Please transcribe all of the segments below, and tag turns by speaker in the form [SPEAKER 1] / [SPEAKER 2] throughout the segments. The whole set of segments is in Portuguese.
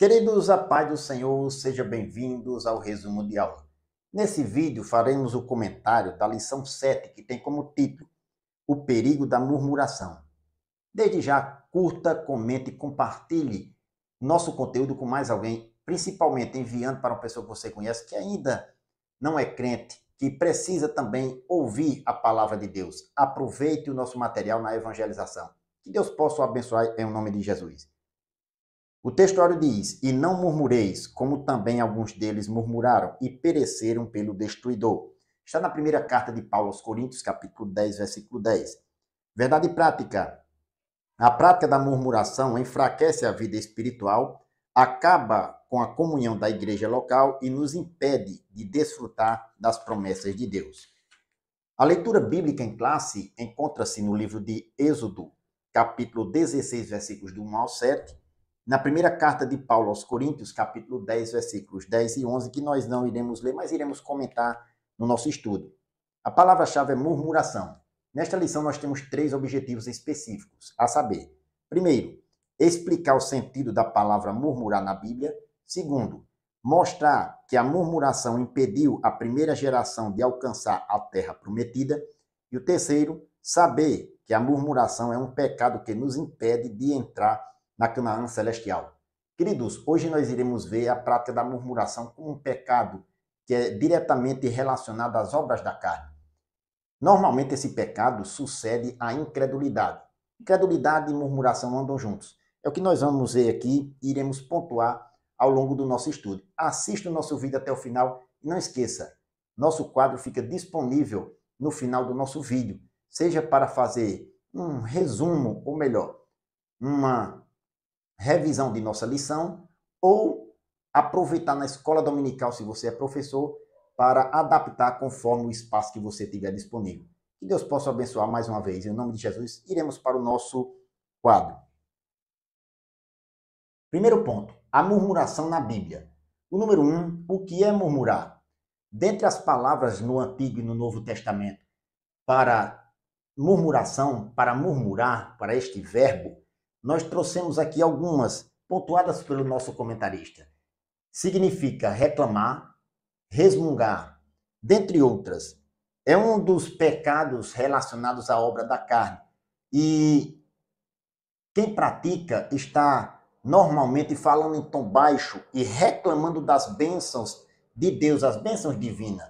[SPEAKER 1] Queridos, a paz do Senhor, sejam bem-vindos ao resumo de aula. Nesse vídeo faremos o comentário da lição 7, que tem como título O Perigo da Murmuração. Desde já, curta, comente e compartilhe nosso conteúdo com mais alguém, principalmente enviando para uma pessoa que você conhece que ainda não é crente, que precisa também ouvir a palavra de Deus. Aproveite o nosso material na evangelização. Que Deus possa o abençoar em nome de Jesus. O textório diz: E não murmureis, como também alguns deles murmuraram e pereceram pelo destruidor. Está na primeira carta de Paulo aos Coríntios, capítulo 10, versículo 10. Verdade prática. A prática da murmuração enfraquece a vida espiritual, acaba com a comunhão da igreja local e nos impede de desfrutar das promessas de Deus. A leitura bíblica em classe encontra-se no livro de Êxodo, capítulo 16, versículos do 1 ao 7 na primeira carta de Paulo aos Coríntios, capítulo 10, versículos 10 e 11, que nós não iremos ler, mas iremos comentar no nosso estudo. A palavra-chave é murmuração. Nesta lição, nós temos três objetivos específicos, a saber: primeiro, explicar o sentido da palavra murmurar na Bíblia. Segundo, mostrar que a murmuração impediu a primeira geração de alcançar a terra prometida. E o terceiro, saber que a murmuração é um pecado que nos impede de entrar na Canaã Celestial. Queridos, hoje nós iremos ver a prática da murmuração como um pecado que é diretamente relacionado às obras da carne. Normalmente esse pecado sucede à incredulidade. Incredulidade e murmuração andam juntos. É o que nós vamos ver aqui e iremos pontuar ao longo do nosso estudo. Assista o nosso vídeo até o final e não esqueça, nosso quadro fica disponível no final do nosso vídeo, seja para fazer um resumo, ou melhor, uma revisão de nossa lição ou aproveitar na escola dominical, se você é professor, para adaptar conforme o espaço que você tiver disponível. Que Deus possa abençoar mais uma vez. Em nome de Jesus, iremos para o nosso quadro. Primeiro ponto, a murmuração na Bíblia. O número um, o que é murmurar? Dentre as palavras no Antigo e no Novo Testamento para murmuração, para murmurar, para este verbo, nós trouxemos aqui algumas pontuadas pelo nosso comentarista. Significa reclamar, resmungar, dentre outras. É um dos pecados relacionados à obra da carne. E quem pratica está normalmente falando em tom baixo e reclamando das bênçãos de Deus, as bênçãos divinas.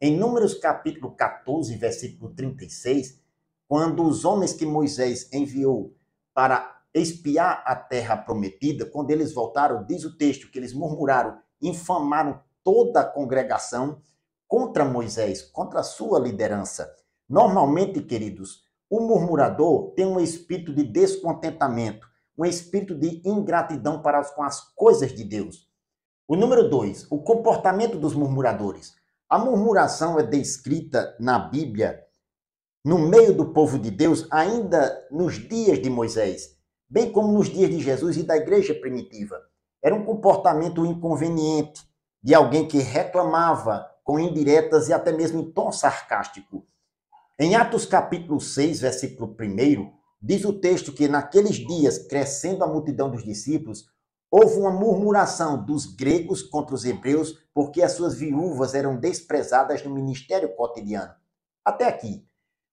[SPEAKER 1] Em Números capítulo 14, versículo 36, quando os homens que Moisés enviou para espiar a terra prometida, quando eles voltaram, diz o texto que eles murmuraram, infamaram toda a congregação contra Moisés, contra a sua liderança. Normalmente, queridos, o murmurador tem um espírito de descontentamento, um espírito de ingratidão para com as coisas de Deus. O número dois, o comportamento dos murmuradores. A murmuração é descrita na Bíblia no meio do povo de Deus ainda nos dias de Moisés bem como nos dias de Jesus e da igreja primitiva. Era um comportamento inconveniente de alguém que reclamava com indiretas e até mesmo em tom sarcástico. Em Atos capítulo 6, versículo 1, diz o texto que naqueles dias, crescendo a multidão dos discípulos, houve uma murmuração dos gregos contra os hebreus, porque as suas viúvas eram desprezadas no ministério cotidiano. Até aqui,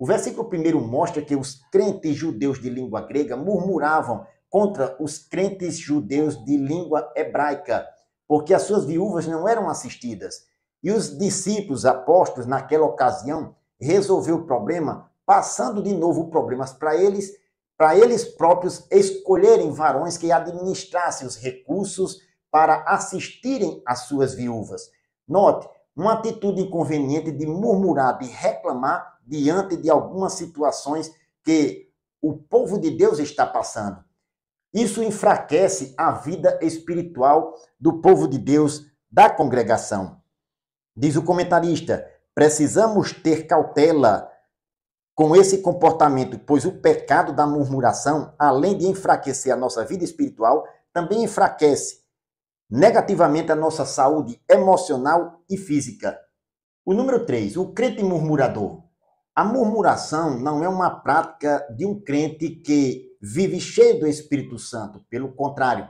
[SPEAKER 1] o versículo primeiro mostra que os crentes judeus de língua grega murmuravam contra os crentes judeus de língua hebraica, porque as suas viúvas não eram assistidas. E os discípulos apóstolos, naquela ocasião, resolveu o problema, passando de novo problemas para eles, para eles próprios escolherem varões que administrassem os recursos para assistirem às suas viúvas. Note, uma atitude inconveniente de murmurar, de reclamar, diante de algumas situações que o povo de Deus está passando. Isso enfraquece a vida espiritual do povo de Deus, da congregação. Diz o comentarista: precisamos ter cautela com esse comportamento, pois o pecado da murmuração, além de enfraquecer a nossa vida espiritual, também enfraquece negativamente a nossa saúde emocional e física. O número 3, o crente murmurador. A murmuração não é uma prática de um crente que vive cheio do Espírito Santo. Pelo contrário,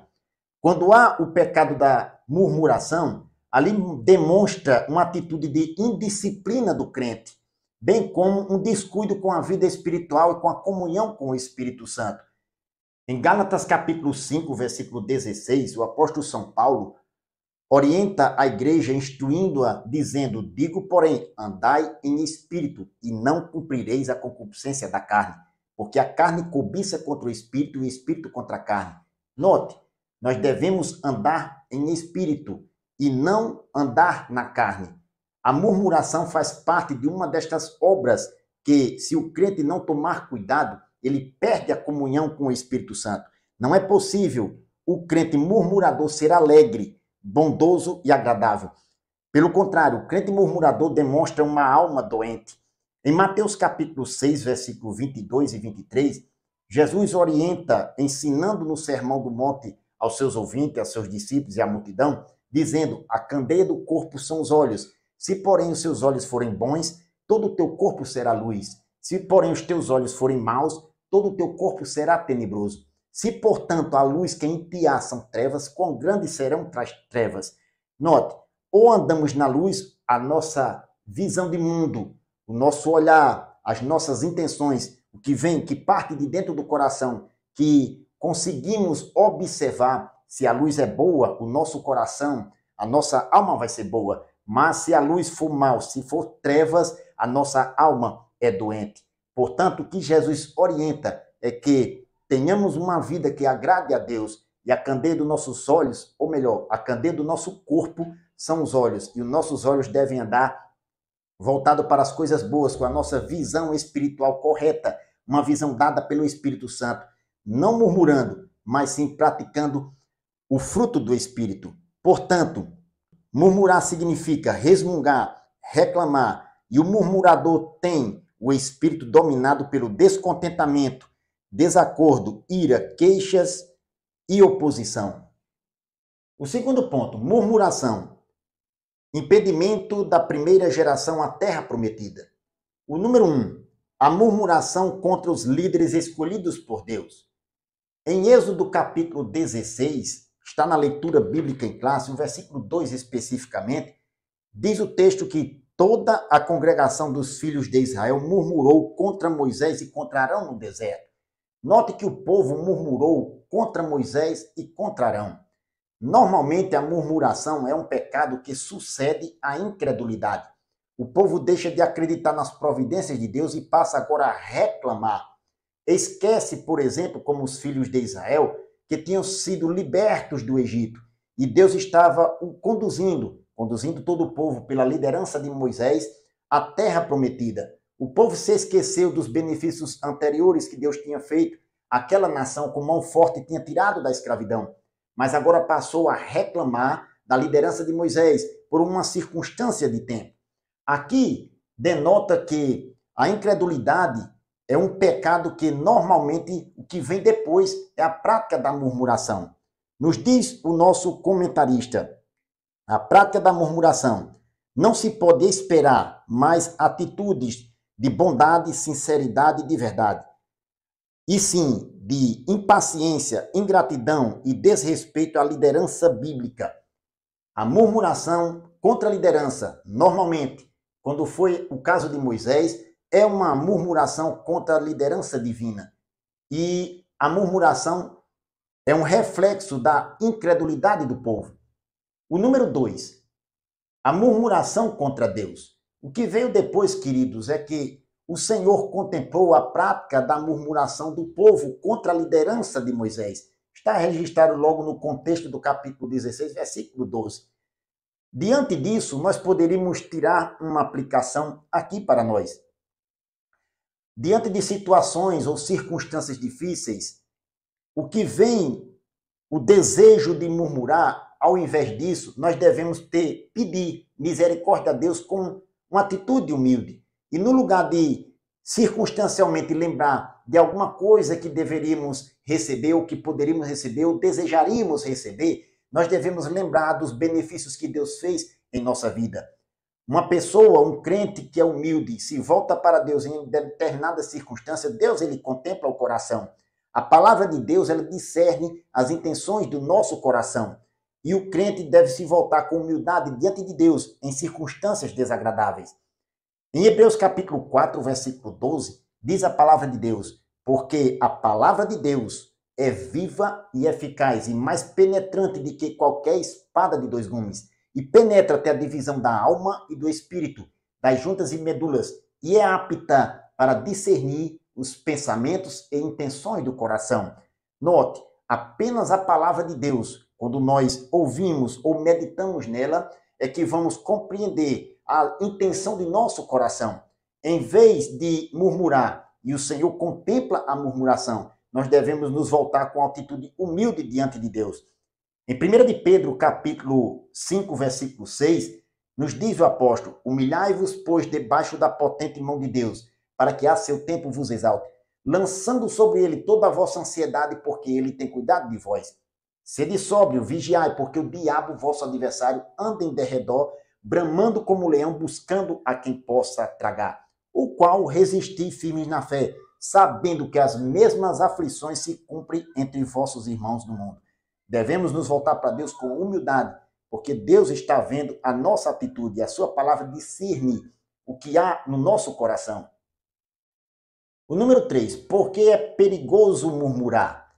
[SPEAKER 1] quando há o pecado da murmuração, ali demonstra uma atitude de indisciplina do crente, bem como um descuido com a vida espiritual e com a comunhão com o Espírito Santo. Em Gálatas capítulo 5, versículo 16, o apóstolo São Paulo orienta a igreja, instruindo-a, dizendo: Digo, porém, andai em espírito, e não cumprireis a concupiscência da carne, porque a carne cobiça contra o espírito e o espírito contra a carne. Note, nós devemos andar em espírito e não andar na carne. A murmuração faz parte de uma destas obras que, se o crente não tomar cuidado, ele perde a comunhão com o Espírito Santo. Não é possível o crente murmurador ser alegre, bondoso e agradável. Pelo contrário, o crente murmurador demonstra uma alma doente. Em Mateus capítulo 6, versículo 22 e 23, Jesus orienta, ensinando no Sermão do Monte aos seus ouvintes, aos seus discípulos e à multidão, dizendo: A candeia do corpo são os olhos. Se, porém, os seus olhos forem bons, todo o teu corpo será luz. Se, porém, os teus olhos forem maus, todo o teu corpo será tenebroso. Se, portanto, a luz que em ti há são trevas, quão grandes serão as trevas? Note, ou andamos na luz, a nossa visão de mundo, o nosso olhar, as nossas intenções, o que vem, que parte de dentro do coração, que conseguimos observar se a luz é boa, o nosso coração, a nossa alma vai ser boa. Mas se a luz for mal, se for trevas, a nossa alma é doente. Portanto, o que Jesus orienta é que tenhamos uma vida que agrade a Deus e a candeia dos nossos olhos, ou melhor, a candeia do nosso corpo são os olhos, e os nossos olhos devem andar voltado para as coisas boas, com a nossa visão espiritual correta, uma visão dada pelo Espírito Santo, não murmurando, mas sim praticando o fruto do Espírito. Portanto, murmurar significa resmungar, reclamar, e o murmurador tem o espírito dominado pelo descontentamento, desacordo, ira, queixas e oposição. O segundo ponto, murmuração. Impedimento da primeira geração à terra prometida. O número um, a murmuração contra os líderes escolhidos por Deus. Em Êxodo capítulo 16, está na leitura bíblica em classe, o versículo 2 especificamente, diz o texto que toda a congregação dos filhos de Israel murmurou contra Moisés e contra Arão no deserto. Note que o povo murmurou contra Moisés e contra Arão. Normalmente a murmuração é um pecado que sucede à incredulidade. O povo deixa de acreditar nas providências de Deus e passa agora a reclamar. Esquece, por exemplo, como os filhos de Israel, que tinham sido libertos do Egito, e Deus estava o conduzindo, conduzindo todo o povo pela liderança de Moisés à terra prometida. O povo se esqueceu dos benefícios anteriores que Deus tinha feito àquela nação com mão forte tinha tirado da escravidão, mas agora passou a reclamar da liderança de Moisés por uma circunstância de tempo. Aqui denota que a incredulidade é um pecado que normalmente o que vem depois é a prática da murmuração. Nos diz o nosso comentarista, a prática da murmuração não se pode esperar mais atitudes de bondade, sinceridade e de verdade. E sim, de impaciência, ingratidão e desrespeito à liderança bíblica. A murmuração contra a liderança, normalmente, quando foi o caso de Moisés, é uma murmuração contra a liderança divina. E a murmuração é um reflexo da incredulidade do povo. O número dois, a murmuração contra Deus. O que veio depois, queridos, é que o Senhor contemplou a prática da murmuração do povo contra a liderança de Moisés. Está registrado logo no contexto do capítulo 16, versículo 12. Diante disso, nós poderíamos tirar uma aplicação aqui para nós. Diante de situações ou circunstâncias difíceis, o que vem o desejo de murmurar, ao invés disso, nós devemos ter pedir misericórdia a Deus com uma atitude humilde. E no lugar de circunstancialmente lembrar de alguma coisa que deveríamos receber, ou que poderíamos receber, ou desejaríamos receber, nós devemos lembrar dos benefícios que Deus fez em nossa vida. Uma pessoa, um crente que é humilde, se volta para Deus em determinada circunstância, Deus ele contempla o coração. A palavra de Deus ela discerne as intenções do nosso coração. E o crente deve se voltar com humildade diante de Deus em circunstâncias desagradáveis. Em Hebreus capítulo 4, versículo 12, diz a palavra de Deus: "Porque a palavra de Deus é viva e eficaz e mais penetrante do que qualquer espada de dois gumes, e penetra até a divisão da alma e do espírito, das juntas e medulas, e é apta para discernir os pensamentos e intenções do coração." Note, apenas a palavra de Deus quando nós ouvimos ou meditamos nela, é que vamos compreender a intenção de nosso coração. Em vez de murmurar, e o Senhor contempla a murmuração, nós devemos nos voltar com atitude humilde diante de Deus. Em 1 de Pedro, capítulo 5, versículo 6, nos diz o apóstolo: Humilhai-vos, pois, debaixo da potente mão de Deus, para que a seu tempo vos exalte, lançando sobre ele toda a vossa ansiedade, porque ele tem cuidado de vós. Sede sóbrio, vigiai, porque o diabo, vosso adversário, anda em derredor, bramando como leão, buscando a quem possa tragar, o qual resisti firmes na fé, sabendo que as mesmas aflições se cumprem entre vossos irmãos no mundo. Devemos nos voltar para Deus com humildade, porque Deus está vendo a nossa atitude e a sua palavra discerne o que há no nosso coração. O número 3, porque é perigoso murmurar.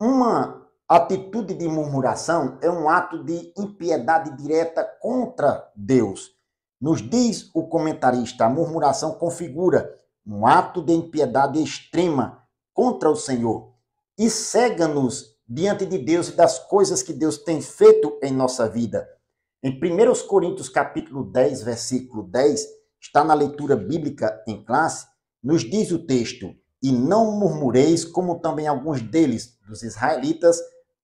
[SPEAKER 1] Uma a atitude de murmuração é um ato de impiedade direta contra Deus. Nos diz o comentarista, a murmuração configura um ato de impiedade extrema contra o Senhor e cega-nos diante de Deus e das coisas que Deus tem feito em nossa vida. Em 1 Coríntios capítulo 10, versículo 10, está na leitura bíblica em classe, nos diz o texto: "E não murmureis como também alguns deles, dos israelitas,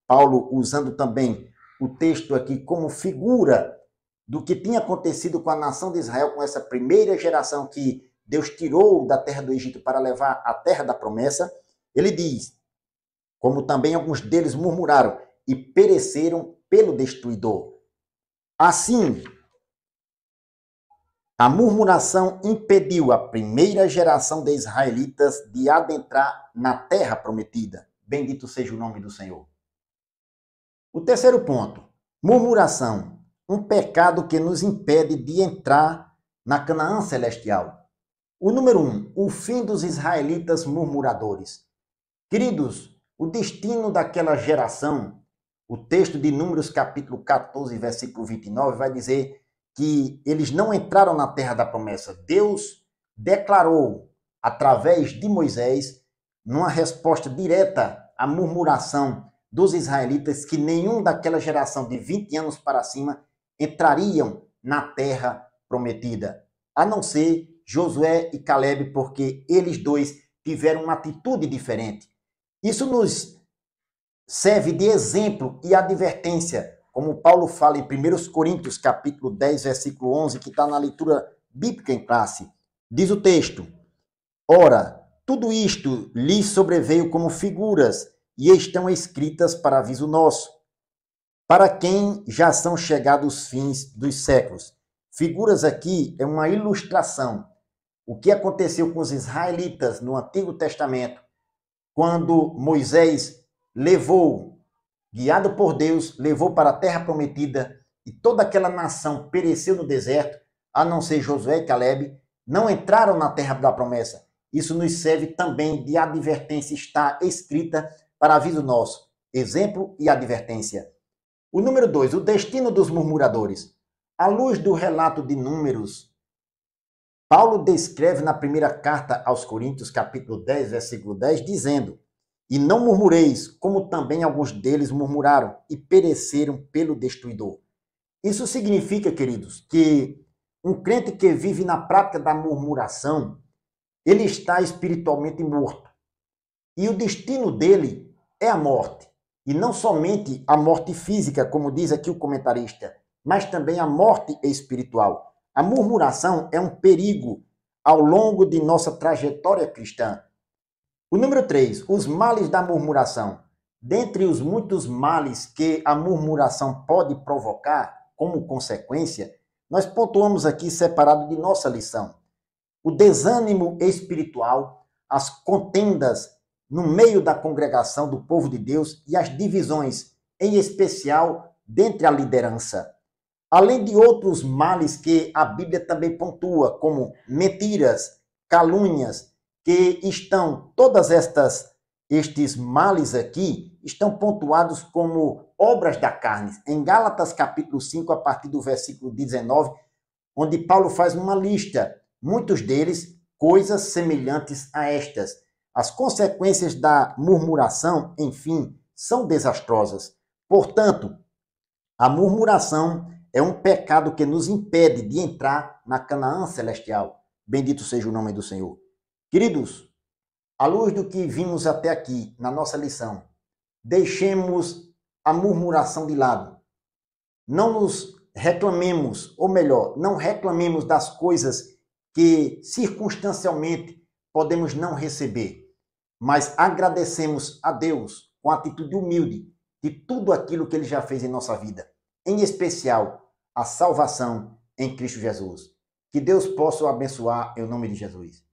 [SPEAKER 1] Paulo usando também o texto aqui como figura do que tinha acontecido com a nação de Israel, com essa primeira geração que Deus tirou da terra do Egito para levar à terra da promessa, ele diz: como também alguns deles murmuraram e pereceram pelo destruidor. Assim, a murmuração impediu a primeira geração de israelitas de adentrar na terra prometida. Bendito seja o nome do Senhor. O terceiro ponto, murmuração, um pecado que nos impede de entrar na Canaã celestial. O número um, o fim dos israelitas murmuradores. Queridos, o destino daquela geração, o texto de Números capítulo 14, versículo 29, vai dizer que eles não entraram na terra da promessa. Deus declarou através de Moisés, numa resposta direta à murmuração dos israelitas que nenhum daquela geração de 20 anos para cima entrariam na terra prometida, a não ser Josué e Caleb, porque eles dois tiveram uma atitude diferente. Isso nos serve de exemplo e advertência, como Paulo fala em 1 Coríntios, capítulo 10, versículo 11, que está na leitura bíblica em classe. Diz o texto: Ora, tudo isto lhes sobreveio como figuras, e estão escritas para aviso nosso, para quem já são chegados os fins dos séculos. Figuras aqui é uma ilustração. O que aconteceu com os israelitas no Antigo Testamento, quando Moisés levou, guiado por Deus, levou para a terra prometida e toda aquela nação pereceu no deserto, a não ser Josué e Caleb, não entraram na terra da promessa. Isso nos serve também de advertência, está escrita para aviso nosso, exemplo e advertência. O número 2, o destino dos murmuradores. À luz do relato de Números, Paulo descreve na primeira carta aos Coríntios, capítulo 10, versículo 10, dizendo: E não murmureis, como também alguns deles murmuraram e pereceram pelo destruidor. Isso significa, queridos, que um crente que vive na prática da murmuração, ele está espiritualmente morto. E o destino dele é a morte. E não somente a morte física, como diz aqui o comentarista, mas também a morte espiritual. A murmuração é um perigo ao longo de nossa trajetória cristã. O número 3, os males da murmuração. Dentre os muitos males que a murmuração pode provocar, como consequência, nós pontuamos aqui separado de nossa lição. O desânimo espiritual, as contendas no meio da congregação do povo de Deus e as divisões, em especial dentre a liderança. Além de outros males que a Bíblia também pontua, como mentiras, calúnias, que estão todas estas estes males aqui estão pontuados como obras da carne. Em Gálatas capítulo 5, a partir do versículo 19, onde Paulo faz uma lista, muitos deles coisas semelhantes a estas. As consequências da murmuração, enfim, são desastrosas. Portanto, a murmuração é um pecado que nos impede de entrar na Canaã celestial. Bendito seja o nome do Senhor. Queridos, à luz do que vimos até aqui na nossa lição, deixemos a murmuração de lado. Não nos reclamemos, ou melhor, não reclamemos das coisas que circunstancialmente podemos não receber mas agradecemos a Deus com atitude humilde de tudo aquilo que ele já fez em nossa vida, em especial a salvação em Cristo Jesus. Que Deus possa o abençoar em nome de Jesus.